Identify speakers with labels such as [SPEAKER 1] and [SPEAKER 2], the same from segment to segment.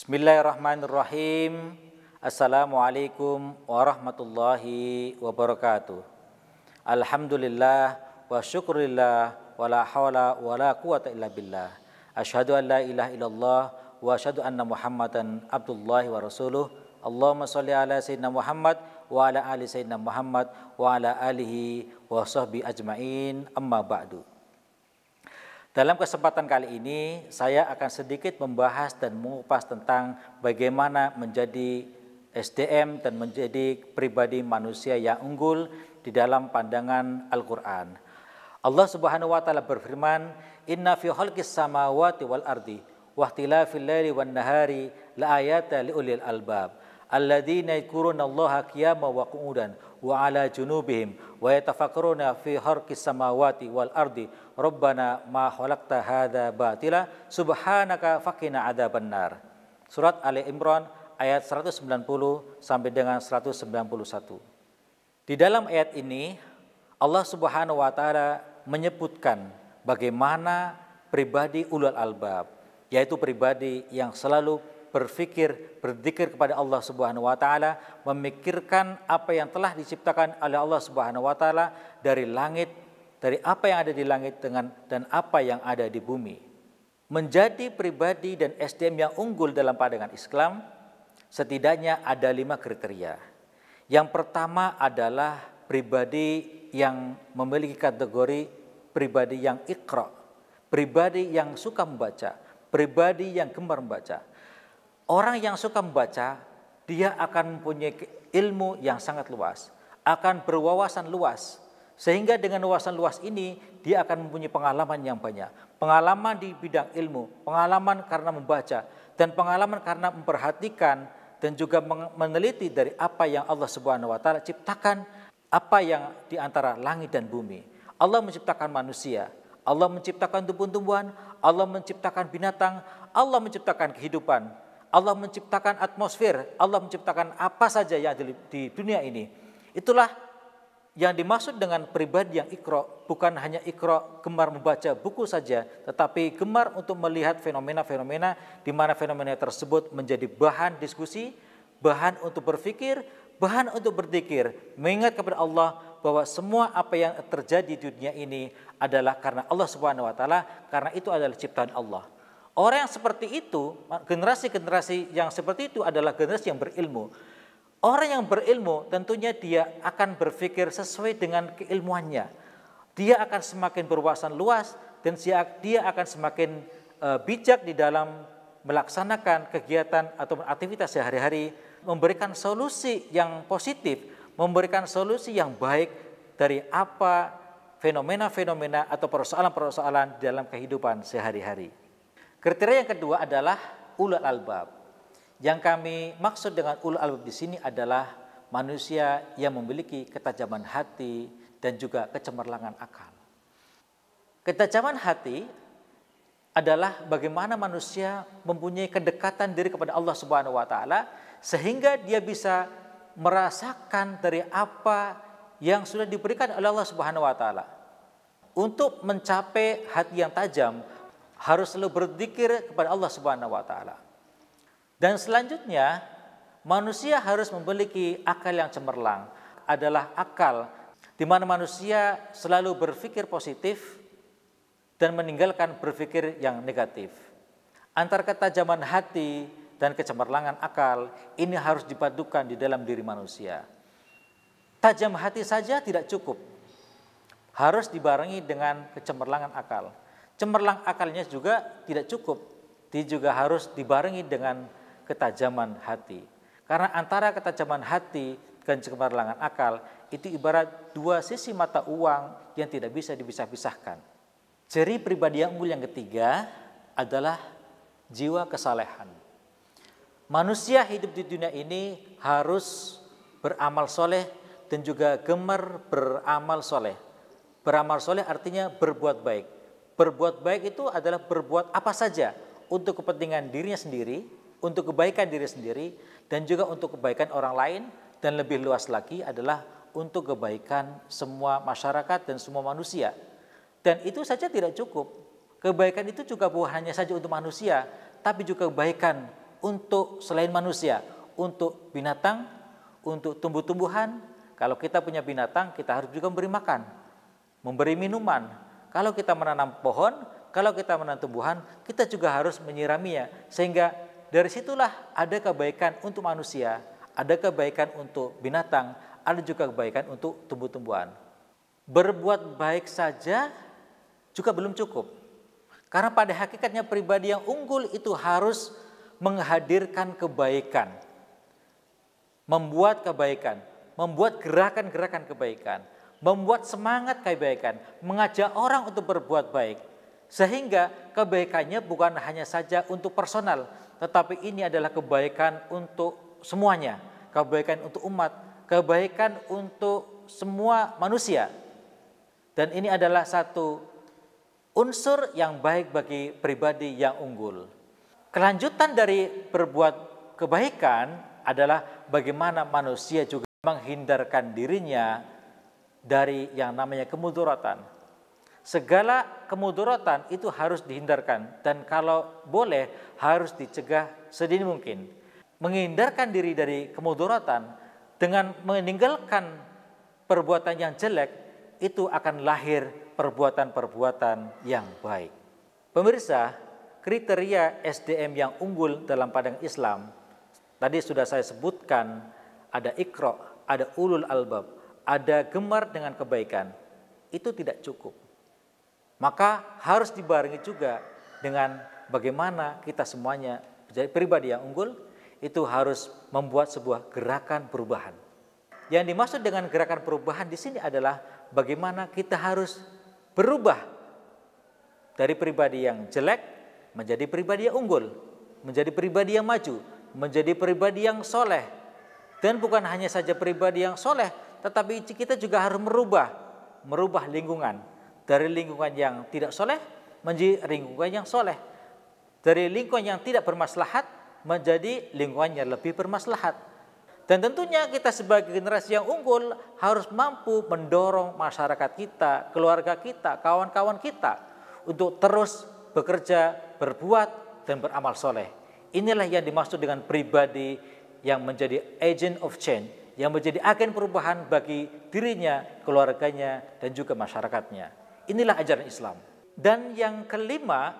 [SPEAKER 1] Bismillahirrahmanirrahim. Assalamualaikum warahmatullahi wabarakatuh. Alhamdulillah wa syukurillah wa la hawla wa la quwata illa billah. Asyhadu an la ilaha illallah wa asyhadu anna Muhammadan abdullahi wa rasuluh. Allahumma shalli ala sayyidina Muhammad wa ala ali sayyidina Muhammad wa ala alihi wa sahbi ajmain amma ba'du. Dalam kesempatan kali ini, saya akan sedikit membahas dan mengupas tentang bagaimana menjadi SDM dan menjadi pribadi manusia yang unggul di dalam pandangan Al-Quran. Allah Subhanahu wa Ta'ala berfirman, "Inna fi khalqis samawati wal ardi, wahtila fil laili wan nahari la ayata li ulil albab." alladzina Allah qiyama wa qu'udan wa ala junubihim wa yatafakkaruna fi harqis samawati wal ardi rabbana ma khalaqta hadza batila subhanaka faqina adzabannar surat ali imran ayat 190 sampai dengan 191 di dalam ayat ini Allah Subhanahu wa taala menyebutkan bagaimana pribadi ulul albab yaitu pribadi yang selalu berfikir, berzikir kepada Allah Subhanahu wa taala, memikirkan apa yang telah diciptakan oleh Allah Subhanahu wa taala dari langit, dari apa yang ada di langit dengan dan apa yang ada di bumi. Menjadi pribadi dan SDM yang unggul dalam pandangan Islam setidaknya ada lima kriteria. Yang pertama adalah pribadi yang memiliki kategori pribadi yang ikhra, pribadi yang suka membaca, pribadi yang gemar membaca. Orang yang suka membaca, dia akan mempunyai ilmu yang sangat luas, akan berwawasan luas. Sehingga dengan wawasan luas ini, dia akan mempunyai pengalaman yang banyak. Pengalaman di bidang ilmu, pengalaman karena membaca, dan pengalaman karena memperhatikan dan juga meneliti dari apa yang Allah Subhanahu wa taala ciptakan, apa yang di antara langit dan bumi. Allah menciptakan manusia, Allah menciptakan tumbuh-tumbuhan, Allah menciptakan binatang, Allah menciptakan kehidupan, Allah menciptakan atmosfer, Allah menciptakan apa saja yang di, di dunia ini. Itulah yang dimaksud dengan pribadi yang ikro, bukan hanya ikro gemar membaca buku saja, tetapi gemar untuk melihat fenomena-fenomena di mana fenomena tersebut menjadi bahan diskusi, bahan untuk berpikir, bahan untuk berzikir, mengingat kepada Allah bahwa semua apa yang terjadi di dunia ini adalah karena Allah Subhanahu wa taala, karena itu adalah ciptaan Allah. Orang yang seperti itu, generasi-generasi yang seperti itu adalah generasi yang berilmu. Orang yang berilmu tentunya dia akan berpikir sesuai dengan keilmuannya. Dia akan semakin berwawasan luas dan dia akan semakin eh, bijak di dalam melaksanakan kegiatan atau aktivitas sehari-hari, memberikan solusi yang positif, memberikan solusi yang baik dari apa fenomena-fenomena atau persoalan-persoalan dalam kehidupan sehari-hari. Kriteria yang kedua adalah ulul albab. Yang kami maksud dengan ulul albab di sini adalah manusia yang memiliki ketajaman hati dan juga kecemerlangan akal. Ketajaman hati adalah bagaimana manusia mempunyai kedekatan diri kepada Allah Subhanahu wa taala sehingga dia bisa merasakan dari apa yang sudah diberikan oleh Allah Subhanahu wa taala. Untuk mencapai hati yang tajam, harus selalu berzikir kepada Allah Subhanahu wa taala. Dan selanjutnya, manusia harus memiliki akal yang cemerlang. Adalah akal di mana manusia selalu berpikir positif dan meninggalkan berpikir yang negatif. Antara ketajaman hati dan kecemerlangan akal ini harus dipadukan di dalam diri manusia. Tajam hati saja tidak cukup. Harus dibarengi dengan kecemerlangan akal cemerlang akalnya juga tidak cukup. Dia juga harus dibarengi dengan ketajaman hati. Karena antara ketajaman hati dan cemerlangan akal itu ibarat dua sisi mata uang yang tidak bisa dipisah-pisahkan. Ciri pribadi yang unggul yang ketiga adalah jiwa kesalehan. Manusia hidup di dunia ini harus beramal soleh dan juga gemar beramal soleh. Beramal soleh artinya berbuat baik Berbuat baik itu adalah berbuat apa saja untuk kepentingan dirinya sendiri, untuk kebaikan diri sendiri, dan juga untuk kebaikan orang lain, dan lebih luas lagi adalah untuk kebaikan semua masyarakat dan semua manusia. Dan itu saja tidak cukup. Kebaikan itu juga bukan hanya saja untuk manusia, tapi juga kebaikan untuk selain manusia, untuk binatang, untuk tumbuh-tumbuhan. Kalau kita punya binatang, kita harus juga memberi makan, memberi minuman, kalau kita menanam pohon, kalau kita menanam tumbuhan, kita juga harus menyiraminya. Sehingga dari situlah ada kebaikan untuk manusia, ada kebaikan untuk binatang, ada juga kebaikan untuk tumbuh-tumbuhan. Berbuat baik saja juga belum cukup. Karena pada hakikatnya pribadi yang unggul itu harus menghadirkan kebaikan. Membuat kebaikan, membuat gerakan-gerakan kebaikan membuat semangat kebaikan, mengajak orang untuk berbuat baik. Sehingga kebaikannya bukan hanya saja untuk personal, tetapi ini adalah kebaikan untuk semuanya, kebaikan untuk umat, kebaikan untuk semua manusia. Dan ini adalah satu unsur yang baik bagi pribadi yang unggul. Kelanjutan dari berbuat kebaikan adalah bagaimana manusia juga menghindarkan dirinya dari yang namanya kemudaratan. Segala kemudaratan itu harus dihindarkan dan kalau boleh harus dicegah sedini mungkin. Menghindarkan diri dari kemudaratan dengan meninggalkan perbuatan yang jelek itu akan lahir perbuatan-perbuatan yang baik. Pemirsa, kriteria SDM yang unggul dalam padang Islam tadi sudah saya sebutkan ada ikro, ada ulul albab, ada gemar dengan kebaikan, itu tidak cukup. Maka harus dibarengi juga dengan bagaimana kita semuanya menjadi pribadi yang unggul, itu harus membuat sebuah gerakan perubahan. Yang dimaksud dengan gerakan perubahan di sini adalah bagaimana kita harus berubah dari pribadi yang jelek menjadi pribadi yang unggul, menjadi pribadi yang maju, menjadi pribadi yang soleh. Dan bukan hanya saja pribadi yang soleh, tetapi kita juga harus merubah, merubah lingkungan dari lingkungan yang tidak soleh menjadi lingkungan yang soleh, dari lingkungan yang tidak bermaslahat menjadi lingkungan yang lebih bermaslahat. Dan tentunya kita sebagai generasi yang unggul harus mampu mendorong masyarakat kita, keluarga kita, kawan-kawan kita untuk terus bekerja, berbuat, dan beramal soleh. Inilah yang dimaksud dengan pribadi yang menjadi agent of change, yang menjadi agen perubahan bagi dirinya, keluarganya, dan juga masyarakatnya. Inilah ajaran Islam. Dan yang kelima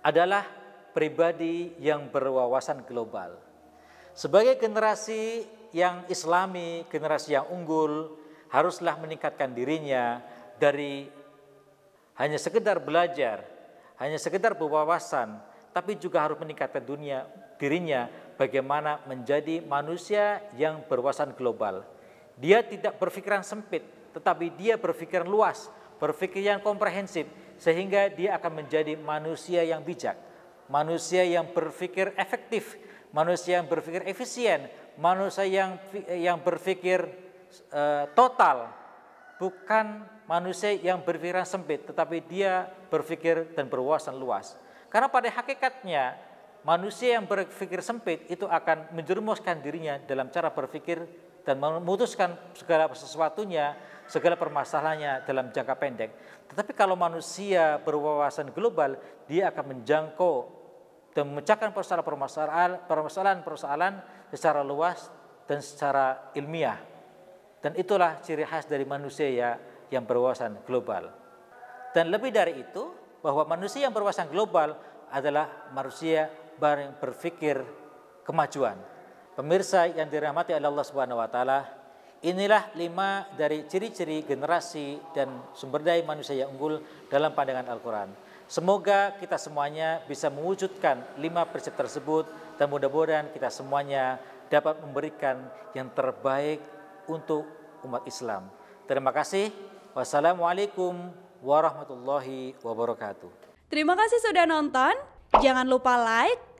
[SPEAKER 1] adalah pribadi yang berwawasan global. Sebagai generasi yang islami, generasi yang unggul, haruslah meningkatkan dirinya dari hanya sekedar belajar, hanya sekedar berwawasan, tapi juga harus meningkatkan dunia dirinya bagaimana menjadi manusia yang berwawasan global. Dia tidak berpikiran sempit, tetapi dia berpikiran luas, berpikir yang komprehensif, sehingga dia akan menjadi manusia yang bijak, manusia yang berpikir efektif, manusia yang berpikir efisien, manusia yang yang berpikir uh, total, bukan manusia yang berpikiran sempit, tetapi dia berpikir dan berwawasan luas. Karena pada hakikatnya manusia yang berpikir sempit itu akan menjerumuskan dirinya dalam cara berpikir dan memutuskan segala sesuatunya, segala permasalahannya dalam jangka pendek. Tetapi kalau manusia berwawasan global, dia akan menjangkau dan memecahkan permasalahan-permasalahan secara luas dan secara ilmiah. Dan itulah ciri khas dari manusia ya, yang berwawasan global. Dan lebih dari itu, bahwa manusia yang berwawasan global adalah manusia akbar yang berpikir kemajuan. Pemirsa yang dirahmati oleh Allah Subhanahu wa taala, inilah lima dari ciri-ciri generasi dan sumber daya manusia yang unggul dalam pandangan Al-Qur'an. Semoga kita semuanya bisa mewujudkan lima prinsip tersebut dan mudah-mudahan kita semuanya dapat memberikan yang terbaik untuk umat Islam. Terima kasih. Wassalamualaikum warahmatullahi wabarakatuh. Terima kasih sudah nonton. Jangan lupa like,